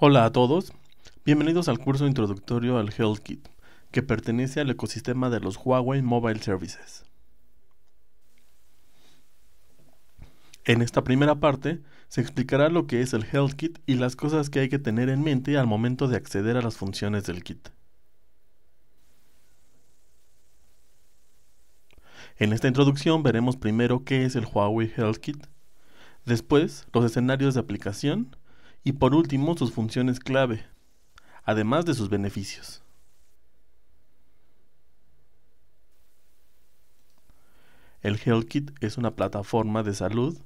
Hola a todos, bienvenidos al curso introductorio al HealthKit Kit, que pertenece al ecosistema de los Huawei Mobile Services. En esta primera parte se explicará lo que es el HealthKit Kit y las cosas que hay que tener en mente al momento de acceder a las funciones del kit. En esta introducción veremos primero qué es el Huawei HealthKit, Kit, después los escenarios de aplicación y por último sus funciones clave, además de sus beneficios. El HealthKit es una plataforma de salud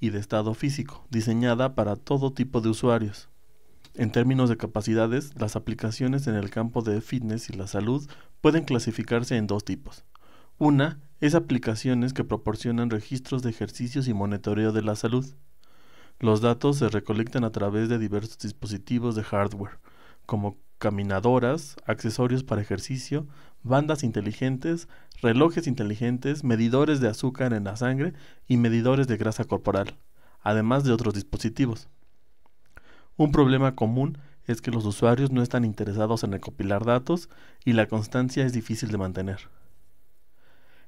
y de estado físico diseñada para todo tipo de usuarios. En términos de capacidades, las aplicaciones en el campo de fitness y la salud pueden clasificarse en dos tipos. Una es aplicaciones que proporcionan registros de ejercicios y monitoreo de la salud. Los datos se recolectan a través de diversos dispositivos de hardware, como caminadoras, accesorios para ejercicio, bandas inteligentes, relojes inteligentes, medidores de azúcar en la sangre y medidores de grasa corporal, además de otros dispositivos. Un problema común es que los usuarios no están interesados en recopilar datos y la constancia es difícil de mantener.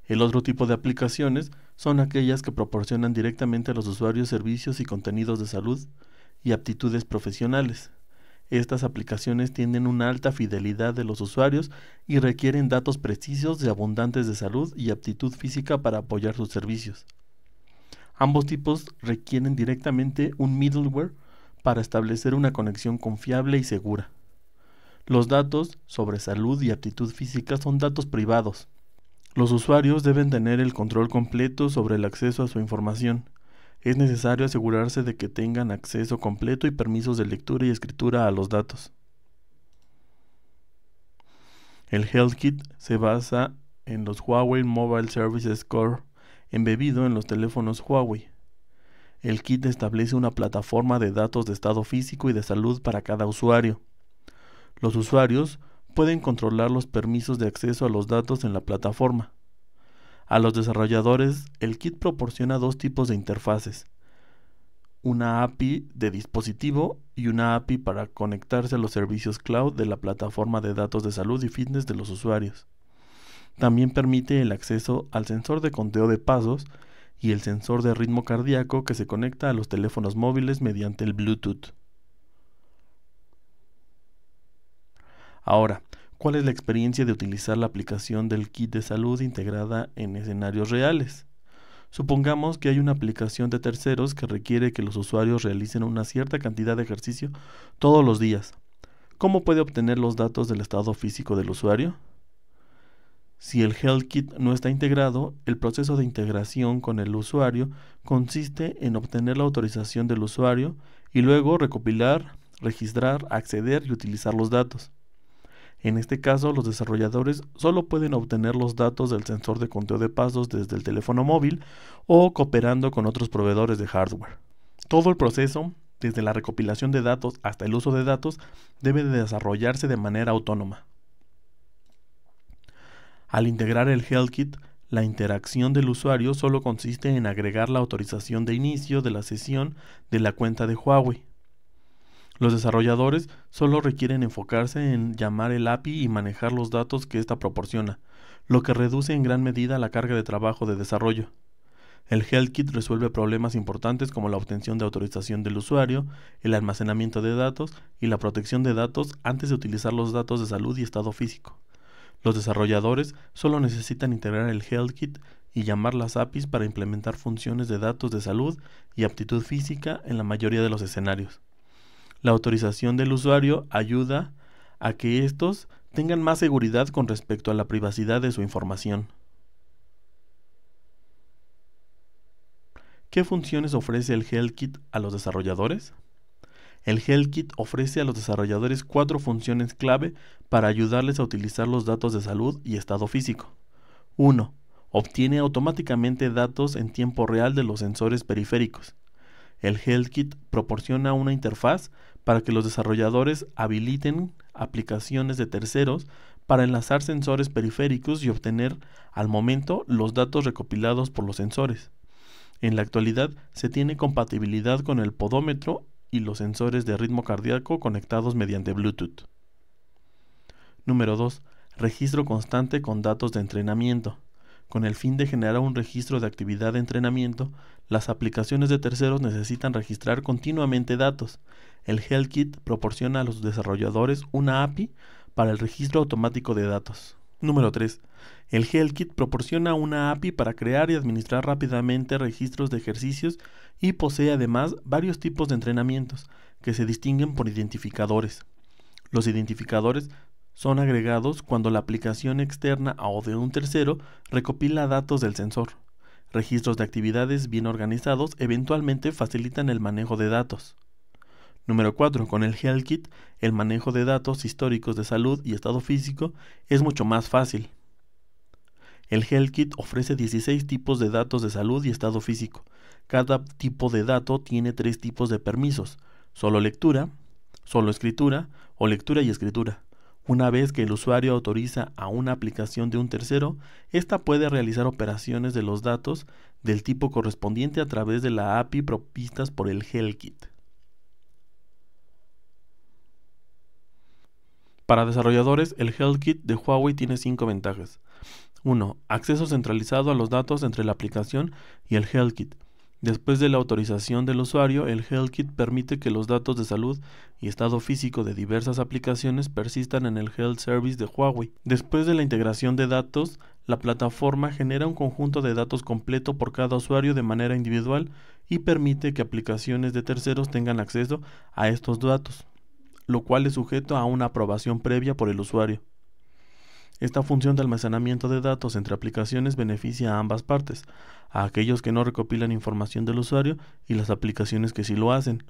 El otro tipo de aplicaciones son aquellas que proporcionan directamente a los usuarios servicios y contenidos de salud y aptitudes profesionales. Estas aplicaciones tienen una alta fidelidad de los usuarios y requieren datos precisos y abundantes de salud y aptitud física para apoyar sus servicios. Ambos tipos requieren directamente un middleware para establecer una conexión confiable y segura. Los datos sobre salud y aptitud física son datos privados, los usuarios deben tener el control completo sobre el acceso a su información. Es necesario asegurarse de que tengan acceso completo y permisos de lectura y escritura a los datos. El HealthKit se basa en los Huawei Mobile Services Core embebido en los teléfonos Huawei. El kit establece una plataforma de datos de estado físico y de salud para cada usuario. Los usuarios pueden controlar los permisos de acceso a los datos en la plataforma. A los desarrolladores, el kit proporciona dos tipos de interfaces, una API de dispositivo y una API para conectarse a los servicios cloud de la plataforma de datos de salud y fitness de los usuarios. También permite el acceso al sensor de conteo de pasos y el sensor de ritmo cardíaco que se conecta a los teléfonos móviles mediante el Bluetooth. Ahora, ¿cuál es la experiencia de utilizar la aplicación del kit de salud integrada en escenarios reales? Supongamos que hay una aplicación de terceros que requiere que los usuarios realicen una cierta cantidad de ejercicio todos los días. ¿Cómo puede obtener los datos del estado físico del usuario? Si el Health Kit no está integrado, el proceso de integración con el usuario consiste en obtener la autorización del usuario y luego recopilar, registrar, acceder y utilizar los datos. En este caso, los desarrolladores solo pueden obtener los datos del sensor de conteo de pasos desde el teléfono móvil o cooperando con otros proveedores de hardware. Todo el proceso, desde la recopilación de datos hasta el uso de datos, debe desarrollarse de manera autónoma. Al integrar el HealthKit, la interacción del usuario solo consiste en agregar la autorización de inicio de la sesión de la cuenta de Huawei los desarrolladores solo requieren enfocarse en llamar el API y manejar los datos que ésta proporciona, lo que reduce en gran medida la carga de trabajo de desarrollo. El HealthKit resuelve problemas importantes como la obtención de autorización del usuario, el almacenamiento de datos y la protección de datos antes de utilizar los datos de salud y estado físico. Los desarrolladores solo necesitan integrar el HealthKit y llamar las APIs para implementar funciones de datos de salud y aptitud física en la mayoría de los escenarios. La autorización del usuario ayuda a que estos tengan más seguridad con respecto a la privacidad de su información. ¿Qué funciones ofrece el HealthKit a los desarrolladores? El HealthKit ofrece a los desarrolladores cuatro funciones clave para ayudarles a utilizar los datos de salud y estado físico. 1. Obtiene automáticamente datos en tiempo real de los sensores periféricos. El HealthKit proporciona una interfaz para que los desarrolladores habiliten aplicaciones de terceros para enlazar sensores periféricos y obtener al momento los datos recopilados por los sensores. En la actualidad se tiene compatibilidad con el podómetro y los sensores de ritmo cardíaco conectados mediante Bluetooth. Número 2. Registro constante con datos de entrenamiento. Con el fin de generar un registro de actividad de entrenamiento, las aplicaciones de terceros necesitan registrar continuamente datos. El HealthKit proporciona a los desarrolladores una API para el registro automático de datos. Número 3. El HealthKit proporciona una API para crear y administrar rápidamente registros de ejercicios y posee además varios tipos de entrenamientos que se distinguen por identificadores. Los identificadores son agregados cuando la aplicación externa o de un tercero recopila datos del sensor. Registros de actividades bien organizados eventualmente facilitan el manejo de datos. Número 4. Con el Kit, el manejo de datos históricos de salud y estado físico es mucho más fácil. El Kit ofrece 16 tipos de datos de salud y estado físico. Cada tipo de dato tiene tres tipos de permisos, solo lectura, solo escritura o lectura y escritura. Una vez que el usuario autoriza a una aplicación de un tercero, ésta puede realizar operaciones de los datos del tipo correspondiente a través de la API propistas por el HellKit. Para desarrolladores, el HellKit de Huawei tiene cinco ventajas. 1. Acceso centralizado a los datos entre la aplicación y el HellKit. Después de la autorización del usuario, el HealthKit permite que los datos de salud y estado físico de diversas aplicaciones persistan en el Health Service de Huawei. Después de la integración de datos, la plataforma genera un conjunto de datos completo por cada usuario de manera individual y permite que aplicaciones de terceros tengan acceso a estos datos, lo cual es sujeto a una aprobación previa por el usuario. Esta función de almacenamiento de datos entre aplicaciones beneficia a ambas partes, a aquellos que no recopilan información del usuario y las aplicaciones que sí lo hacen.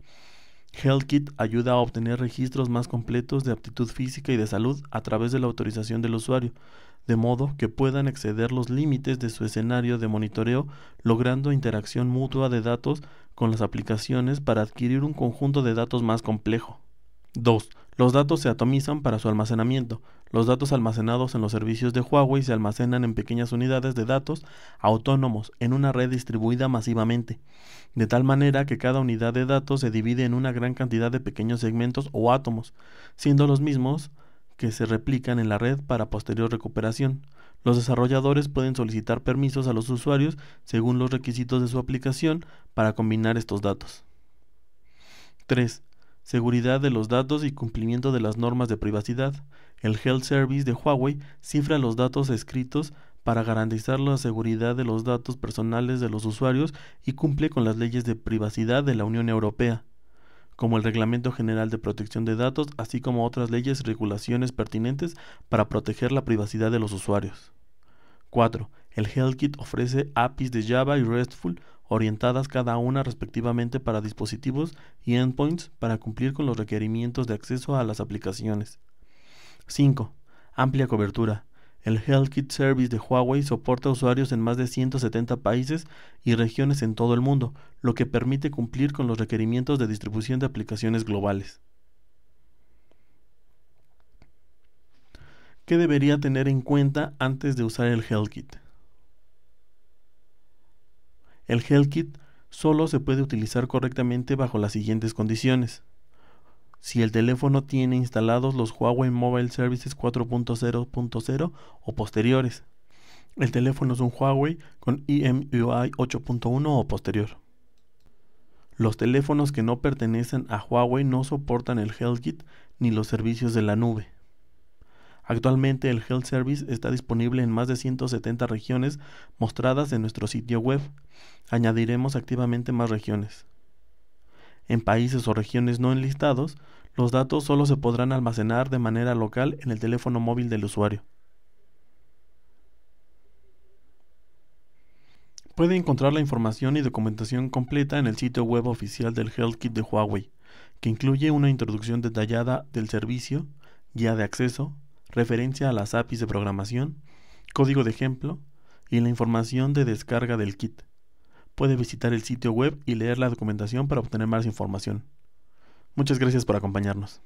HealthKit ayuda a obtener registros más completos de aptitud física y de salud a través de la autorización del usuario, de modo que puedan exceder los límites de su escenario de monitoreo, logrando interacción mutua de datos con las aplicaciones para adquirir un conjunto de datos más complejo. 2. Los datos se atomizan para su almacenamiento. Los datos almacenados en los servicios de Huawei se almacenan en pequeñas unidades de datos autónomos en una red distribuida masivamente, de tal manera que cada unidad de datos se divide en una gran cantidad de pequeños segmentos o átomos, siendo los mismos que se replican en la red para posterior recuperación. Los desarrolladores pueden solicitar permisos a los usuarios según los requisitos de su aplicación para combinar estos datos. 3. Seguridad de los datos y cumplimiento de las normas de privacidad. El Health Service de Huawei cifra los datos escritos para garantizar la seguridad de los datos personales de los usuarios y cumple con las leyes de privacidad de la Unión Europea, como el Reglamento General de Protección de Datos, así como otras leyes y regulaciones pertinentes para proteger la privacidad de los usuarios. 4. El HealthKit ofrece APIs de Java y RESTful orientadas cada una respectivamente para dispositivos y endpoints para cumplir con los requerimientos de acceso a las aplicaciones. 5. Amplia cobertura. El HealthKit Service de Huawei soporta usuarios en más de 170 países y regiones en todo el mundo, lo que permite cumplir con los requerimientos de distribución de aplicaciones globales. ¿Qué debería tener en cuenta antes de usar el HealthKit? El Hellkit solo se puede utilizar correctamente bajo las siguientes condiciones. Si el teléfono tiene instalados los Huawei Mobile Services 4.0.0 o posteriores. El teléfono es un Huawei con EMUI 8.1 o posterior. Los teléfonos que no pertenecen a Huawei no soportan el Hellkit ni los servicios de la nube. Actualmente el Health Service está disponible en más de 170 regiones mostradas en nuestro sitio web. Añadiremos activamente más regiones. En países o regiones no enlistados, los datos solo se podrán almacenar de manera local en el teléfono móvil del usuario. Puede encontrar la información y documentación completa en el sitio web oficial del Health Kit de Huawei, que incluye una introducción detallada del servicio, guía de acceso, referencia a las APIs de programación, código de ejemplo y la información de descarga del kit. Puede visitar el sitio web y leer la documentación para obtener más información. Muchas gracias por acompañarnos.